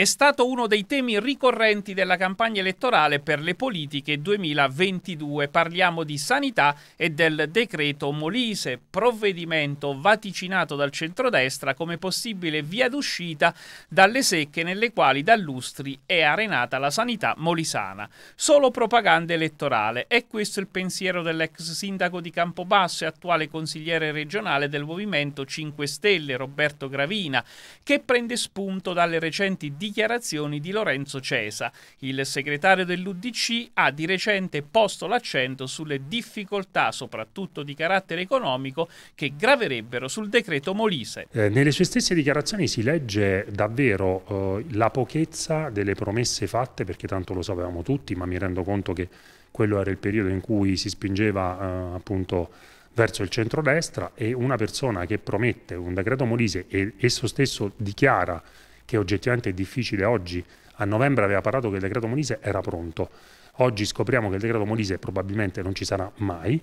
è stato uno dei temi ricorrenti della campagna elettorale per le politiche 2022. Parliamo di sanità e del decreto Molise, provvedimento vaticinato dal centrodestra come possibile via d'uscita dalle secche nelle quali da lustri è arenata la sanità molisana. Solo propaganda elettorale. È questo il pensiero dell'ex sindaco di Campobasso e attuale consigliere regionale del Movimento 5 Stelle, Roberto Gravina, che prende spunto dalle recenti dichiarazioni dichiarazioni di Lorenzo Cesa. Il segretario dell'UDC ha di recente posto l'accento sulle difficoltà, soprattutto di carattere economico, che graverebbero sul decreto Molise. Eh, nelle sue stesse dichiarazioni si legge davvero eh, la pochezza delle promesse fatte, perché tanto lo sapevamo tutti, ma mi rendo conto che quello era il periodo in cui si spingeva eh, appunto verso il centrodestra e una persona che promette un decreto Molise e esso stesso dichiara che oggettivamente è difficile oggi. A novembre aveva parlato che il decreto Molise era pronto, oggi scopriamo che il decreto Molise probabilmente non ci sarà mai.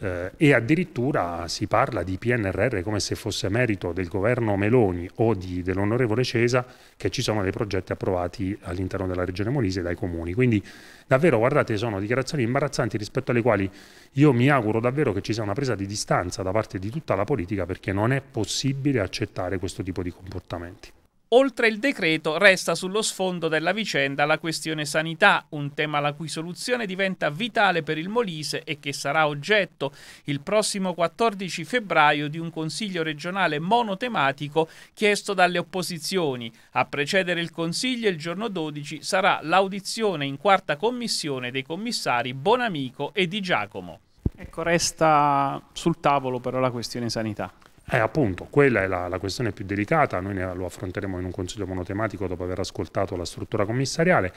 Eh, e addirittura si parla di PNRR come se fosse merito del governo Meloni o dell'onorevole Cesa che ci sono dei progetti approvati all'interno della regione Molise dai comuni. Quindi davvero guardate sono dichiarazioni imbarazzanti rispetto alle quali io mi auguro davvero che ci sia una presa di distanza da parte di tutta la politica perché non è possibile accettare questo tipo di comportamenti. Oltre il decreto resta sullo sfondo della vicenda la questione sanità, un tema la cui soluzione diventa vitale per il Molise e che sarà oggetto il prossimo 14 febbraio di un consiglio regionale monotematico chiesto dalle opposizioni. A precedere il consiglio il giorno 12 sarà l'audizione in quarta commissione dei commissari Bonamico e Di Giacomo. Ecco, resta sul tavolo però la questione sanità. Eh, appunto, quella è la, la, questione più delicata, noi ne, lo affronteremo in un consiglio monotematico dopo aver ascoltato la struttura commissariale.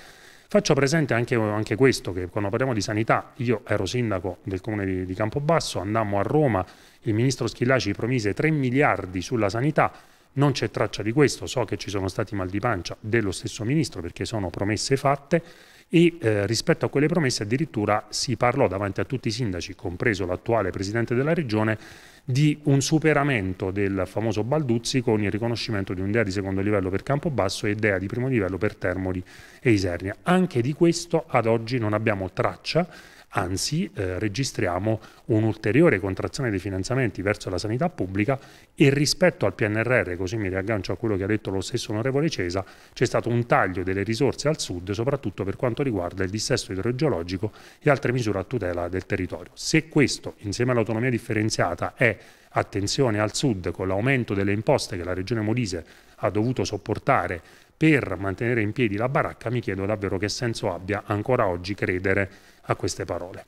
Faccio presente anche, anche questo, che quando parliamo di sanità, io ero sindaco del comune di, di Campobasso, andammo a Roma, il ministro Schillaci promise 3 miliardi sulla sanità, non c'è traccia di questo, so che ci sono stati mal di pancia dello stesso ministro perché sono promesse fatte e eh, rispetto a quelle promesse addirittura si parlò davanti a tutti i sindaci, compreso l'attuale presidente della regione, di un superamento del famoso Balduzzi con il riconoscimento di un DEA di secondo livello per Campobasso e DEA di primo livello per Termoli e Isernia. Anche di questo ad oggi non abbiamo traccia anzi eh, registriamo un'ulteriore contrazione dei finanziamenti verso la sanità pubblica e rispetto al PNRR, così mi riaggancio a quello che ha detto lo stesso onorevole Cesa, c'è stato un taglio delle risorse al sud, soprattutto per quanto riguarda il dissesto idrogeologico e altre misure a tutela del territorio. Se questo, insieme all'autonomia differenziata, è attenzione al sud con l'aumento delle imposte che la Regione Molise ha dovuto sopportare per mantenere in piedi la baracca, mi chiedo davvero che senso abbia ancora oggi credere a queste parole.